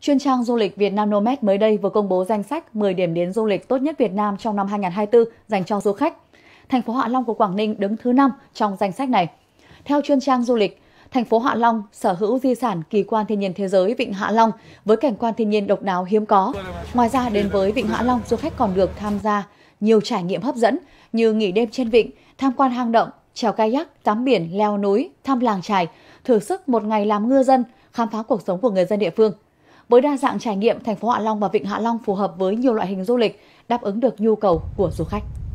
Chuyên trang du lịch Việt Nam Nomad mới đây vừa công bố danh sách 10 điểm đến du lịch tốt nhất Việt Nam trong năm 2024 dành cho du khách. Thành phố Hạ Long của Quảng Ninh đứng thứ 5 trong danh sách này. Theo chuyên trang du lịch, thành phố Hạ Long sở hữu di sản kỳ quan thiên nhiên thế giới Vịnh Hạ Long với cảnh quan thiên nhiên độc đáo hiếm có. Ngoài ra đến với Vịnh Hạ Long, du khách còn được tham gia nhiều trải nghiệm hấp dẫn như nghỉ đêm trên vịnh, tham quan hang động, trèo kayak, tắm biển, leo núi, thăm làng trài, thử sức một ngày làm ngư dân, khám phá cuộc sống của người dân địa phương. Với đa dạng trải nghiệm, thành phố Hạ Long và Vịnh Hạ Long phù hợp với nhiều loại hình du lịch, đáp ứng được nhu cầu của du khách.